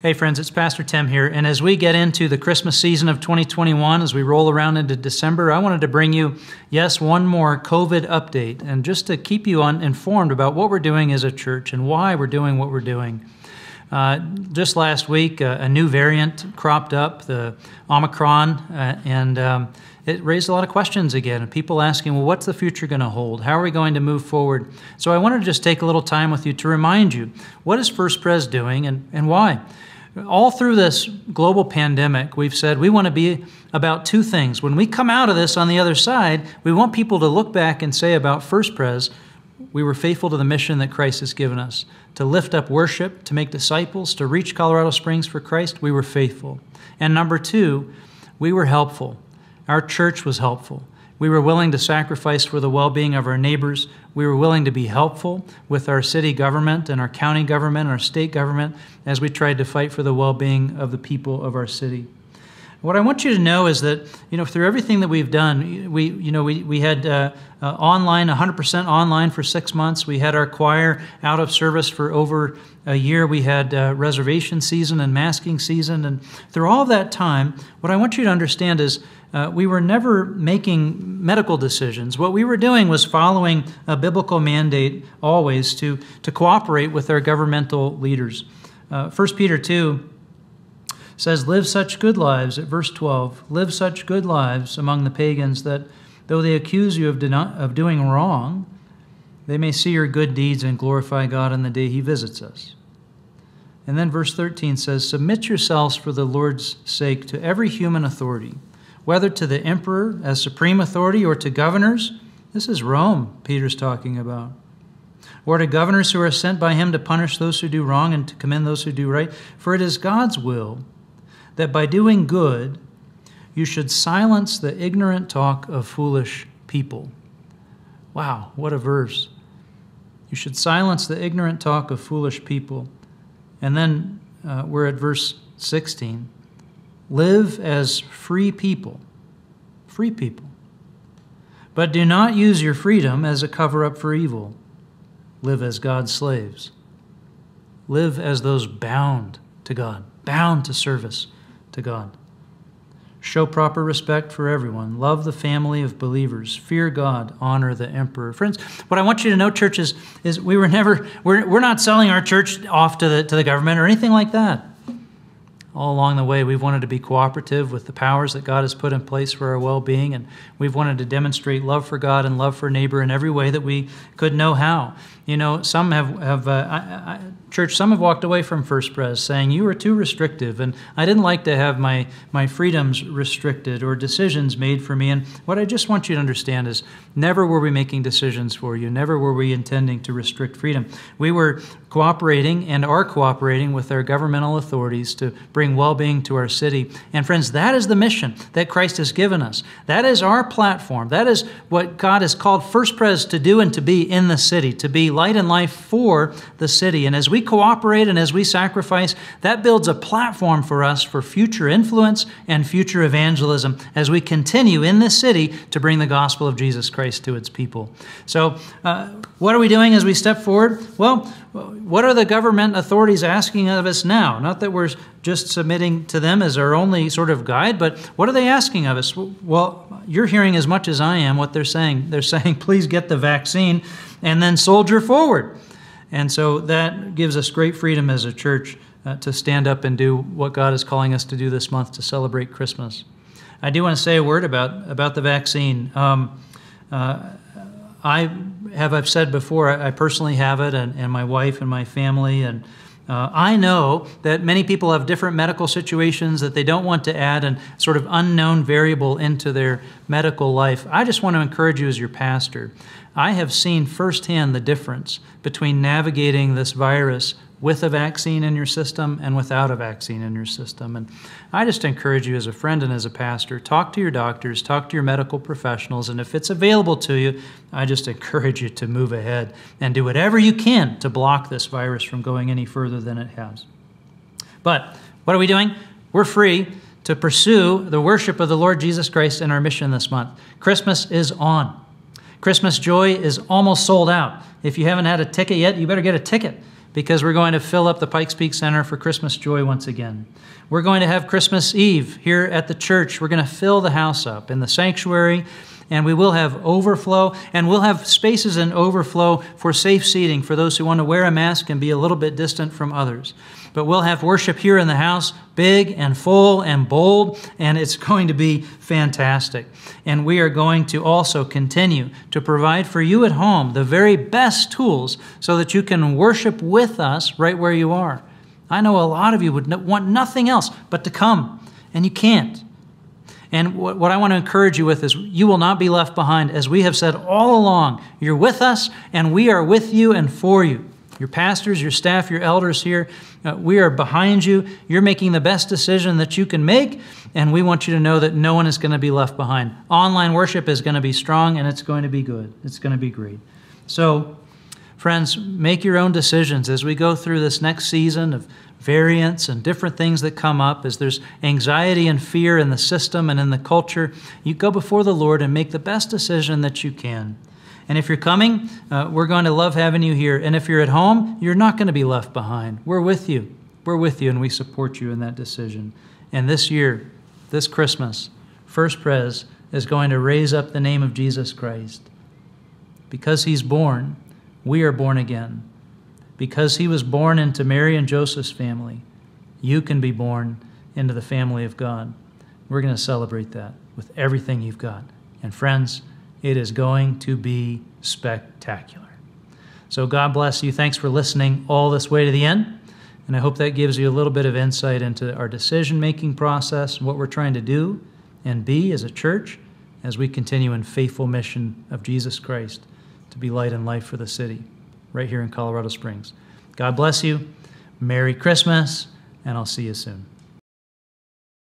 Hey, friends, it's Pastor Tim here. And as we get into the Christmas season of 2021, as we roll around into December, I wanted to bring you, yes, one more COVID update and just to keep you on, informed about what we're doing as a church and why we're doing what we're doing. Uh, just last week, uh, a new variant cropped up, the Omicron, uh, and um, it raised a lot of questions again. People asking, well, what's the future going to hold? How are we going to move forward? So I wanted to just take a little time with you to remind you what is First Pres doing and, and why? All through this global pandemic, we've said we want to be about two things. When we come out of this on the other side, we want people to look back and say about First Pres, we were faithful to the mission that Christ has given us. To lift up worship, to make disciples, to reach Colorado Springs for Christ, we were faithful. And number two, we were helpful. Our church was helpful. We were willing to sacrifice for the well being of our neighbors. We were willing to be helpful with our city government and our county government and our state government as we tried to fight for the well being of the people of our city. What I want you to know is that you know through everything that we've done, we you know we we had uh, uh, online 100% online for six months. We had our choir out of service for over a year. We had uh, reservation season and masking season, and through all that time, what I want you to understand is. Uh, we were never making medical decisions. What we were doing was following a biblical mandate always to, to cooperate with our governmental leaders. Uh, 1 Peter 2 says, Live such good lives, at verse 12, live such good lives among the pagans that though they accuse you of, deno- of doing wrong, they may see your good deeds and glorify God on the day he visits us. And then verse 13 says, Submit yourselves for the Lord's sake to every human authority, whether to the emperor as supreme authority or to governors. This is Rome, Peter's talking about. Or to governors who are sent by him to punish those who do wrong and to commend those who do right. For it is God's will that by doing good, you should silence the ignorant talk of foolish people. Wow, what a verse. You should silence the ignorant talk of foolish people. And then uh, we're at verse 16. Live as free people, free people. But do not use your freedom as a cover up for evil. Live as God's slaves. Live as those bound to God, bound to service, to God. Show proper respect for everyone. Love the family of believers. Fear God. Honor the emperor. Friends, what I want you to know, church, is, is we were never, we're, we're not selling our church off to the, to the government or anything like that all along the way, we've wanted to be cooperative with the powers that God has put in place for our well being, and we've wanted to demonstrate love for God and love for neighbor in every way that we could know how. You know, some have, have uh, I, I, church, some have walked away from First Pres saying, You were too restrictive, and I didn't like to have my, my freedoms restricted or decisions made for me. And what I just want you to understand is never were we making decisions for you, never were we intending to restrict freedom. We were cooperating and are cooperating with their governmental authorities to bring well being to our city. And friends, that is the mission that Christ has given us. That is our platform. That is what God has called First Pres to do and to be in the city, to be light and life for the city. And as we cooperate and as we sacrifice, that builds a platform for us for future influence and future evangelism as we continue in this city to bring the gospel of Jesus Christ to its people. So, uh, what are we doing as we step forward? Well, what are the government authorities asking of us now? Not that we're just submitting to them as our only sort of guide, but what are they asking of us? Well, you're hearing as much as I am what they're saying. They're saying, please get the vaccine and then soldier forward. And so that gives us great freedom as a church uh, to stand up and do what God is calling us to do this month to celebrate Christmas. I do want to say a word about, about the vaccine. Um, uh, I have, I've said before, I, personally have it, and, and my wife and my family, and uh, I know that many people have different medical situations that they don't want to add a sort of unknown variable into their medical life. I just want to encourage you as your pastor. I have seen firsthand the difference between navigating this virus with a vaccine in your system and without a vaccine in your system. And I just encourage you, as a friend and as a pastor, talk to your doctors, talk to your medical professionals, and if it's available to you, I just encourage you to move ahead and do whatever you can to block this virus from going any further than it has. But what are we doing? We're free to pursue the worship of the Lord Jesus Christ in our mission this month. Christmas is on. Christmas joy is almost sold out. If you haven't had a ticket yet, you better get a ticket because we're going to fill up the Pikes Peak Center for Christmas Joy once again. We're going to have Christmas Eve here at the church. We're going to fill the house up in the sanctuary and we will have overflow, and we'll have spaces and overflow for safe seating for those who want to wear a mask and be a little bit distant from others. But we'll have worship here in the house, big and full and bold, and it's going to be fantastic. And we are going to also continue to provide for you at home the very best tools so that you can worship with us right where you are. I know a lot of you would want nothing else but to come, and you can't. And what I want to encourage you with is you will not be left behind. As we have said all along, you're with us and we are with you and for you. Your pastors, your staff, your elders here, uh, we are behind you. You're making the best decision that you can make, and we want you to know that no one is going to be left behind. Online worship is going to be strong and it's going to be good, it's going to be great. So, Friends, make your own decisions as we go through this next season of variants and different things that come up, as there's anxiety and fear in the system and in the culture, you go before the Lord and make the best decision that you can. And if you're coming, uh, we're going to love having you here. And if you're at home, you're not going to be left behind. We're with you. We're with you, and we support you in that decision. And this year, this Christmas, First Pres is going to raise up the name of Jesus Christ. Because he's born, we are born again. Because he was born into Mary and Joseph's family, you can be born into the family of God. We're going to celebrate that with everything you've got. And friends, it is going to be spectacular. So God bless you. Thanks for listening all this way to the end. And I hope that gives you a little bit of insight into our decision making process, what we're trying to do and be as a church as we continue in faithful mission of Jesus Christ to be light and life for the city right here in Colorado Springs. God bless you. Merry Christmas, and I'll see you soon.